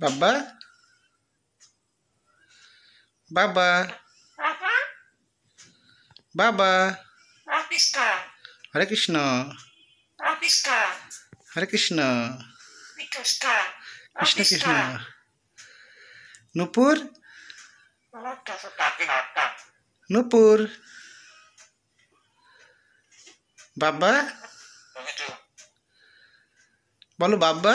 बाबा बाबा बाबा हरे कृष्ण हरे कृष्ण कृष्ण कृष्ण नुपुर नुपुर बाबा बोलो बाबा